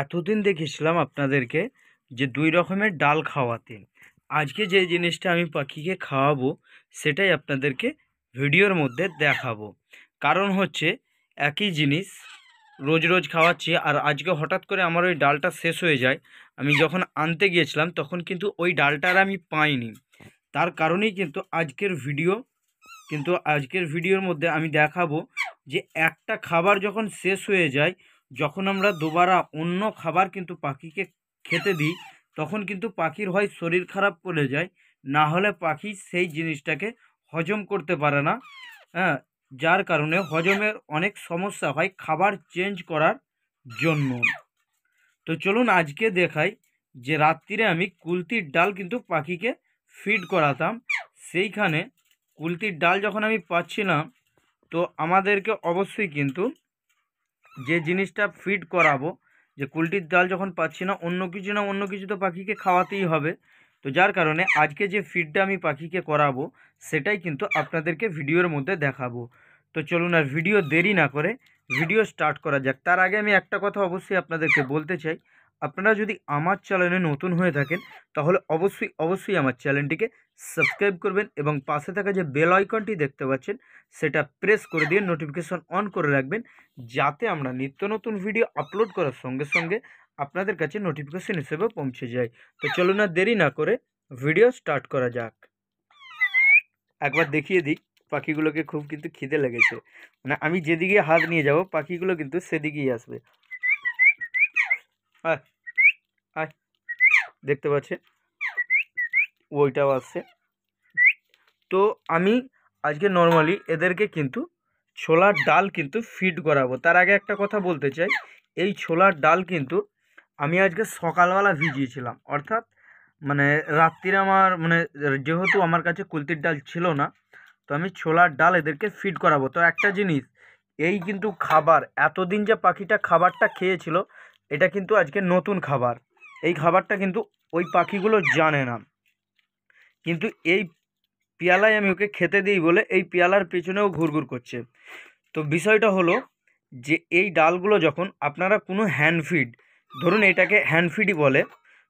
এতদিন দেখেছিলাম আপনাদেরকে যে দুই রকমের ডাল খাওয়াতে আজকে যে জিনিসটা আমি পাখিকে খাওয়াবো সেটাই আপনাদেরকে ভিডিওর মধ্যে দেখাবো কারণ হচ্ছে একই জিনিস রোজ রোজ খাওয়াচ্ছি আর আজকে হঠাৎ করে আমার ওই ডালটা শেষ হয়ে যায় আমি যখন আনতে গিয়েছিলাম তখন কিন্তু ওই ডালটা আর আমি পাইনি তার কারণেই কিন্তু আজকের ভিডিও কিন্তু আজকের ভিডিওর মধ্যে আমি দেখাবো যে একটা খাবার যখন শেষ হয়ে যায় যখন আমরা দুবারা অন্য খাবার কিন্তু পাখিকে খেতে দিই তখন কিন্তু পাখির হয় শরীর খারাপ করে যায় না হলে পাখি সেই জিনিসটাকে হজম করতে পারে না হ্যাঁ যার কারণে হজমের অনেক সমস্যা হয় খাবার চেঞ্জ করার জন্য তো চলুন আজকে দেখাই যে রাত্রিরে আমি কুলতির ডাল কিন্তু পাখিকে ফিড করাতাম সেইখানে কুলতির ডাল যখন আমি পাচ্ছিলাম তো আমাদেরকে অবশ্যই কিন্তু যে জিনিসটা ফিড করাবো যে কুলটির ডাল যখন পাচ্ছি না অন্য কিছু না অন্য কিছু তো পাখিকে খাওয়াতেই হবে তো যার কারণে আজকে যে ফিডটা আমি পাখিকে করাবো সেটাই কিন্তু আপনাদেরকে ভিডিওর মধ্যে দেখাবো তো চলুন আর ভিডিও দেরি না করে ভিডিও স্টার্ট করা যাক তার আগে আমি একটা কথা অবশ্যই আপনাদেরকে বলতে চাই আপনারা যদি আমার চ্যানেলে নতুন হয়ে থাকেন তাহলে অবশ্যই অবশ্যই আমার চ্যানেলটিকে সাবস্ক্রাইব করবেন এবং পাশে থাকা যে বেল আইকনটি দেখতে পাচ্ছেন সেটা প্রেস করে দিয়ে নোটিফিকেশন অন করে রাখবেন যাতে আমরা নিত্য নতুন ভিডিও আপলোড করার সঙ্গে সঙ্গে আপনাদের কাছে নোটিফিকেশন হিসেবে পৌঁছে যায় তো চলো না দেরি না করে ভিডিও স্টার্ট করা যাক একবার দেখিয়ে দিই পাখিগুলোকে খুব কিন্তু খিদে লেগেছে মানে আমি যেদিকে হাত নিয়ে যাব পাখিগুলো কিন্তু সেদিকেই আসবে হ্যাঁ আয় দেখতে পাচ্ছে ওইটাও আসছে তো আমি আজকে নর্মালি এদেরকে কিন্তু ছোলার ডাল কিন্তু ফিড করাবো তার আগে একটা কথা বলতে চাই এই ছোলার ডাল কিন্তু আমি আজকে সকালবেলা ভিজিয়েছিলাম অর্থাৎ মানে রাত্রির আমার মানে যেহেতু আমার কাছে কুলতির ডাল ছিল না তো আমি ছোলার ডাল এদেরকে ফিড করাবো তো একটা জিনিস এই কিন্তু খাবার এতদিন যে পাখিটা খাবারটা খেয়েছিল এটা কিন্তু আজকে নতুন খাবার এই খাবারটা কিন্তু ওই পাখিগুলো জানে না কিন্তু এই পেয়ালায় আমি ওকে খেতে দিই বলে এই পেয়ালার পেছনেও ঘুরঘুর করছে তো বিষয়টা হলো যে এই ডালগুলো যখন আপনারা কোনো হ্যান্ড ফিড ধরুন এটাকে হ্যান্ড ফিডই বলে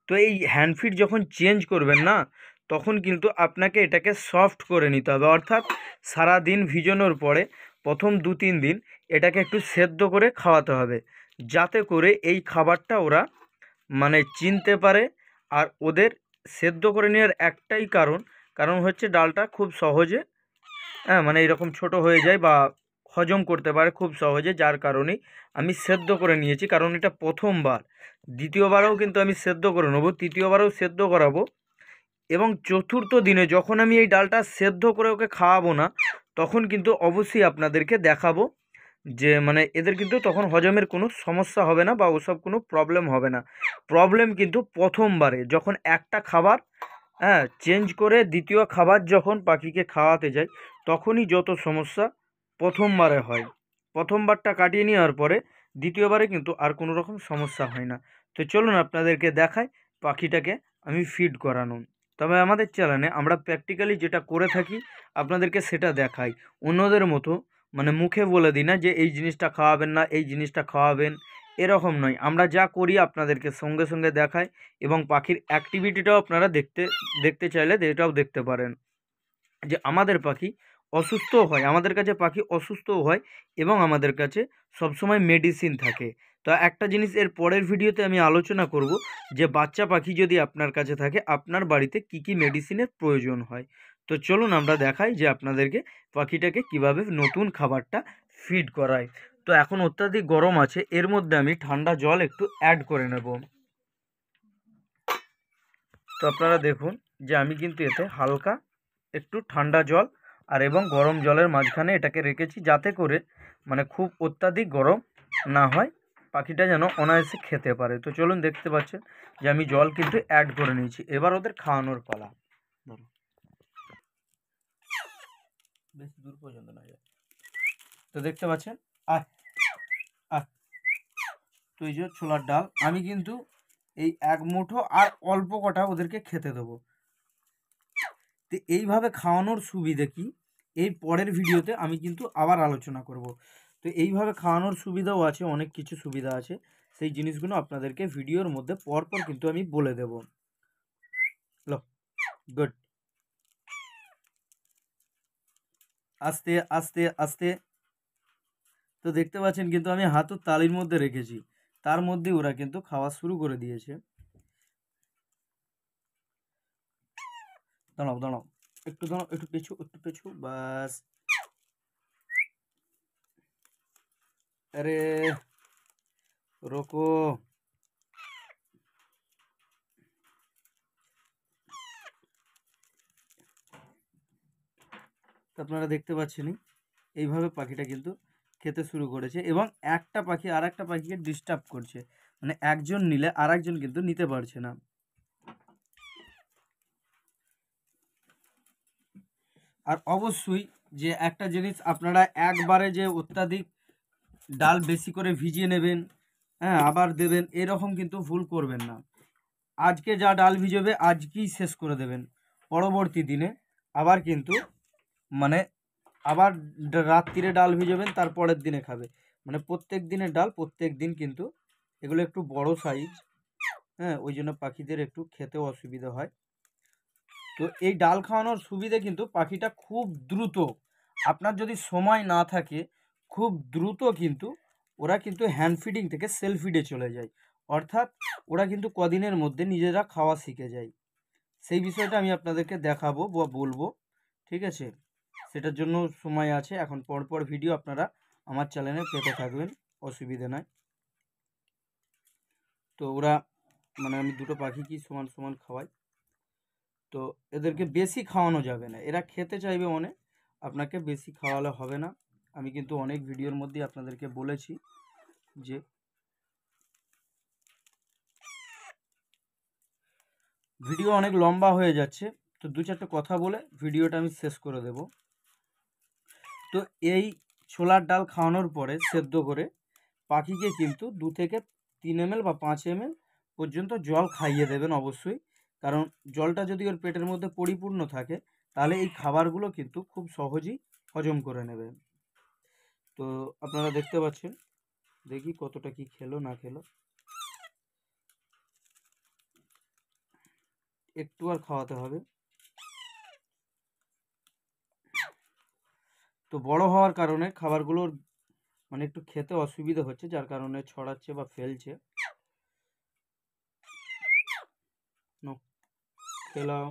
তো এই হ্যান্ড ফিড যখন চেঞ্জ করবেন না তখন কিন্তু আপনাকে এটাকে সফট করে নিতে হবে অর্থাৎ সারা দিন ভিজানোর পরে প্রথম দু তিন দিন এটাকে একটু সেদ্ধ করে খাওয়াতে হবে যাতে করে এই খাবারটা ওরা মানে চিনতে পারে আর ওদের সেদ্ধ করে নেওয়ার একটাই কারণ কারণ হচ্ছে ডালটা খুব সহজে হ্যাঁ মানে এরকম ছোট হয়ে যায় বা হজম করতে পারে খুব সহজে যার কারণে আমি সেদ্ধ করে নিয়েছি কারণ এটা প্রথমবার দ্বিতীয়বারও কিন্তু আমি সেদ্ধ করে নেবো তৃতীয়বারও সেদ্ধ করাবো এবং চতুর্থ দিনে যখন আমি এই ডালটা সেদ্ধ করে ওকে খাওয়াবো না তখন কিন্তু অবশ্যই আপনাদেরকে দেখাবো যে মানে এদের কিন্তু তখন হজমের কোনো সমস্যা হবে না বা ওসব কোনো প্রবলেম হবে না প্রবলেম কিন্তু প্রথমবারে যখন একটা খাবার হ্যাঁ চেঞ্জ করে দ্বিতীয় খাবার যখন পাখিকে খাওয়াতে যায় তখনই যত সমস্যা প্রথমবারে হয় প্রথমবারটা কাটিয়ে নেওয়ার পরে দ্বিতীয়বারে কিন্তু আর কোনো রকম সমস্যা হয় না তো চলুন আপনাদেরকে দেখাই পাখিটাকে আমি ফিড করানো তবে আমাদের চ্যানেলে আমরা প্র্যাকটিক্যালি যেটা করে থাকি আপনাদেরকে সেটা দেখাই অন্যদের মতো মানে মুখে বলে দিই না যে এই জিনিসটা খাওয়াবেন না এই জিনিসটা খাওয়াবেন এরকম নয় আমরা যা করি আপনাদেরকে সঙ্গে সঙ্গে দেখাই এবং পাখির অ্যাক্টিভিটিটাও আপনারা দেখতে দেখতে চাইলে এটাও দেখতে পারেন যে আমাদের পাখি অসুস্থ হয় আমাদের কাছে পাখি অসুস্থ হয় এবং আমাদের কাছে সবসময় মেডিসিন থাকে তো একটা জিনিস এর পরের ভিডিওতে আমি আলোচনা করব যে বাচ্চা পাখি যদি আপনার কাছে থাকে আপনার বাড়িতে কি কি মেডিসিনের প্রয়োজন হয় তো চলুন আমরা দেখাই যে আপনাদেরকে পাখিটাকে কিভাবে নতুন খাবারটা ফিড করায় তো এখন অত্যাধিক গরম আছে এর মধ্যে আমি ঠান্ডা জল একটু অ্যাড করে নেব তো আপনারা দেখুন যে আমি কিন্তু এতে হালকা একটু ঠান্ডা জল আর এবং গরম জলের মাঝখানে এটাকে রেখেছি যাতে করে মানে খুব অত্যাধিক গরম না হয় পাখিটা যেন অনায়াসে খেতে পারে তো চলুন দেখতে পাচ্ছেন যে আমি জল কিন্তু অ্যাড করে নিয়েছি এবার ওদের খাওয়ানোর পালা ধরো বেশি দূর পর্যন্ত না যায় তো দেখতে পাচ্ছেন আহ আহ তো এই যে ছোলার ডাল আমি কিন্তু এই এক মুঠো আর অল্প কটা ওদেরকে খেতে দেবো তো এইভাবে খাওয়ানোর সুবিধে কি এই পরের ভিডিওতে আমি কিন্তু আবার আলোচনা করব তো এইভাবে খাওয়ানোর সুবিধাও আছে অনেক কিছু সুবিধা আছে সেই জিনিসগুলো আপনাদেরকে ভিডিওর মধ্যে পরপর কিন্তু আমি বলে দেব গুড আস্তে আস্তে আস্তে তো দেখতে পাচ্ছেন কিন্তু আমি হাতও তালির মধ্যে রেখেছি তার মধ্যে ওরা কিন্তু খাওয়া শুরু করে দিয়েছে দাঁড়াও দাঁড়াও একটু দাঁড়াও একটু পেছু একটু পেছু বাস আরে রোকো তো আপনারা দেখতে পাচ্ছেনই এইভাবে পাখিটা কিন্তু খেতে শুরু করেছে এবং একটা পাখি আর একটা পাখিকে ডিস্টার্ব করছে মানে একজন নিলে আর একজন কিন্তু নিতে পারছে না আর অবশ্যই যে একটা জিনিস আপনারা একবারে যে অত্যাধিক ডাল বেশি করে ভিজিয়ে নেবেন হ্যাঁ আবার দেবেন এরকম কিন্তু ভুল করবেন না আজকে যা ডাল ভিজবে আজকেই শেষ করে দেবেন পরবর্তী দিনে আবার কিন্তু মানে আবার রাত্রিরে ডাল ভিজাবেন তারপরের দিনে খাবে মানে প্রত্যেক দিনের ডাল প্রত্যেক দিন কিন্তু এগুলো একটু বড় সাইজ হ্যাঁ ওই জন্য পাখিদের একটু খেতেও অসুবিধা হয় তো এই ডাল খাওয়ানোর সুবিধে কিন্তু পাখিটা খুব দ্রুত আপনার যদি সময় না থাকে খুব দ্রুত কিন্তু ওরা কিন্তু হ্যান্ড ফিডিং থেকে সেলফিডে চলে যায় অর্থাৎ ওরা কিন্তু কদিনের মধ্যে নিজেরা খাওয়া শিখে যায় সেই বিষয়টা আমি আপনাদেরকে দেখাবো বা বলবো ঠিক আছে সেটার জন্য সময় আছে এখন পরপর ভিডিও আপনারা আমার চ্যানেলে পেতে থাকবেন অসুবিধে নাই তো ওরা মানে আমি দুটো পাখিকেই সমান সমান খাওয়াই তো এদেরকে বেশি খাওয়ানো যাবে না এরা খেতে চাইবে অনেক আপনাকে বেশি খাওয়ালে হবে না আমি কিন্তু অনেক ভিডিওর মধ্যে আপনাদেরকে বলেছি যে ভিডিও অনেক লম্বা হয়ে যাচ্ছে তো দু চারটে কথা বলে ভিডিওটা আমি শেষ করে দেবো তো এই ছোলার ডাল খাওয়ানোর পরে সেদ্ধ করে পাখিকে কিন্তু দু থেকে তিন এমএল বা পাঁচ এমএল পর্যন্ত জল খাইয়ে দেবেন অবশ্যই কারণ জলটা যদি ওর পেটের মধ্যে পরিপূর্ণ থাকে তাহলে এই খাবারগুলো কিন্তু খুব সহজেই হজম করে নেবে তো আপনারা দেখতে পাচ্ছেন দেখি কতটা কি খেলো না খেলো একটু আর খাওয়াতে হবে তো বড় হওয়ার কারণে খাবারগুলোর মানে একটু খেতে অসুবিধা হচ্ছে যার কারণে ছড়াচ্ছে বা ফেলছে খেলাও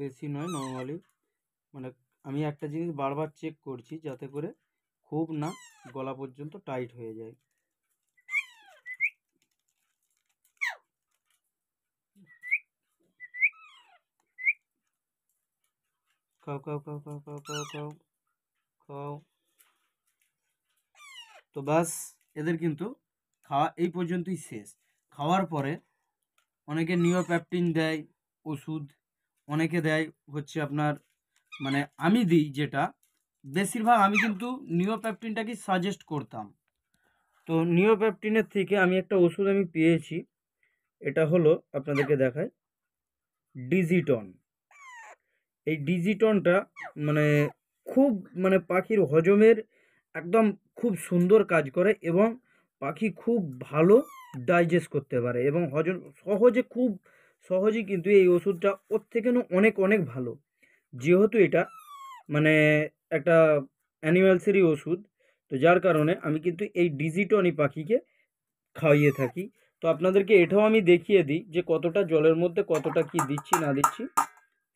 বেশি নয় নর্মালি মানে আমি একটা জিনিস বারবার চেক করছি যাতে করে খুব না গলা পর্যন্ত টাইট হয়ে যায় খাও খাও খাও খাও খাও খাও খাও খাও তো বাস এদের কিন্তু খাওয়া এই পর্যন্তই শেষ খাওয়ার পরে অনেকে নিওপ্যাপটিন দেয় ওষুধ অনেকে দেয় হচ্ছে আপনার মানে আমি দিই যেটা বেশিরভাগ আমি কিন্তু নিওপ্যাপটিনটাকে সাজেস্ট করতাম তো নিওপ্যাপটিনের থেকে আমি একটা ওষুধ আমি পেয়েছি এটা হলো আপনাদেরকে দেখায় ডিজিটন এই ডিজিটনটা মানে খুব মানে পাখির হজমের একদম খুব সুন্দর কাজ করে এবং পাখি খুব ভালো ডাইজেস্ট করতে পারে এবং হজম সহজে খুব সহজেই কিন্তু এই ওষুধটা ওর থেকে অনেক অনেক ভালো যেহেতু এটা মানে একটা অ্যানিমেলসেরই ওষুধ তো যার কারণে আমি কিন্তু এই ডিজিটনি পাখিকে খাইয়ে থাকি তো আপনাদেরকে এটাও আমি দেখিয়ে দিই যে কতটা জলের মধ্যে কতটা কি দিচ্ছি না দিচ্ছি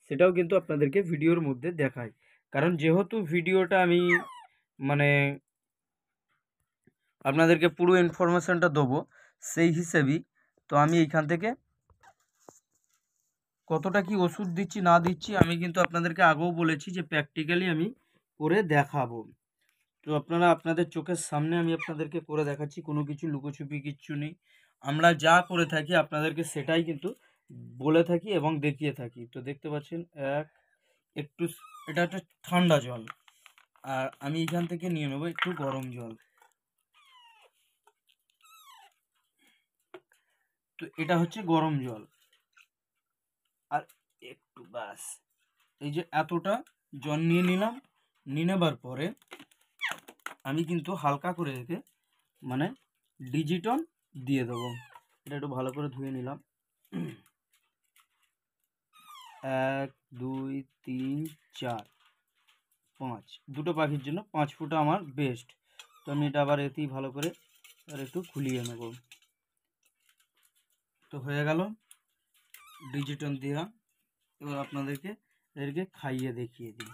সেটাও কিন্তু আপনাদেরকে ভিডিওর মধ্যে দেখাই কারণ যেহেতু ভিডিওটা আমি মানে আপনাদেরকে পুরো ইনফরমেশানটা দেবো সেই হিসেবেই তো আমি এইখান থেকে কতটা কি ওষুধ দিচ্ছি না দিচ্ছি আমি কিন্তু আপনাদেরকে আগেও বলেছি যে প্র্যাকটিক্যালি আমি করে দেখাবো তো আপনারা আপনাদের চোখের সামনে আমি আপনাদেরকে করে দেখাচ্ছি কোনো কিছু লুকোছুপি কিচ্ছু নেই আমরা যা করে থাকি আপনাদেরকে সেটাই কিন্তু বলে থাকি এবং দেখিয়ে থাকি তো দেখতে পাচ্ছেন এক একটু এটা একটা ঠান্ডা জল আর আমি এখান থেকে নিয়ে নেবো একটু গরম জল তো এটা হচ্ছে গরম জল একটু বাস এই যে এতটা জল নিয়ে নিলাম নিয়ে নেবার পরে আমি কিন্তু হালকা করে একে মানে ডিজিটন দিয়ে দেবো এটা একটু ভালো করে ধুয়ে নিলাম এক দুই তিন চার পাঁচ দুটো পাখির জন্য পাঁচ ফুটা আমার বেস্ট তো আমি এটা আবার এতেই ভালো করে আর একটু খুলিয়ে নেব তো হয়ে গেল ডিজিটন দেওয়া এবার আপনাদেরকে এদেরকে খাইয়ে দেখিয়ে দিই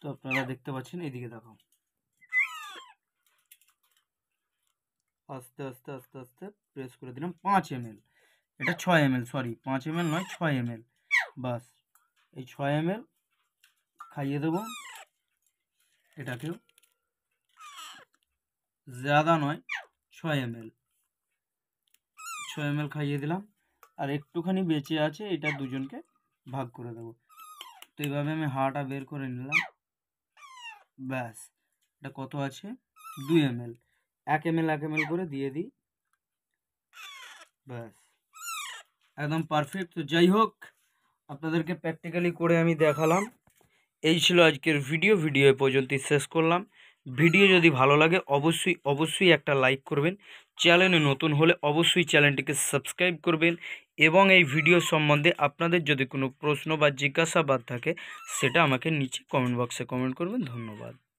তো আপনারা দেখতে পাচ্ছেন এইদিকে দেখো আস্তে আস্তে আস্তে আস্তে প্রেস করে দিলাম পাঁচ এম এটা ছয় এম সরি পাঁচ এম নয় ছয় এম বাস এই ছয় এম খাইয়ে দেব এটাকেও জাদা নয় ছয় এম এল ছয় এম খাইয়ে দিলাম আর একটুখানি বেঁচে আছে এটা দুজনকে ভাগ করে দেবো তো এইভাবে আমি হাড়টা বের করে নিলাম ব্যাস এটা কত আছে দুই এম এল এক এম এল এক এম এল করে দিয়ে দিই ব্যাস একদম পারফেক্ট তো যাই হোক আপনাদেরকে প্র্যাকটিক্যালি করে আমি দেখালাম এই ছিল আজকের ভিডিও ভিডিও পর্যন্ত শেষ করলাম ভিডিও যদি ভালো লাগে অবশ্যই অবশ্যই একটা লাইক করবেন চ্যালেঞ্জে নতুন হলে অবশ্যই চ্যালেঞ্জটিকে সাবস্ক্রাইব করবেন এবং এই ভিডিও সম্বন্ধে আপনাদের যদি কোনো প্রশ্ন বা জিজ্ঞাসা থাকে সেটা আমাকে নিচে কমেন্ট বক্সে কমেন্ট করবেন ধন্যবাদ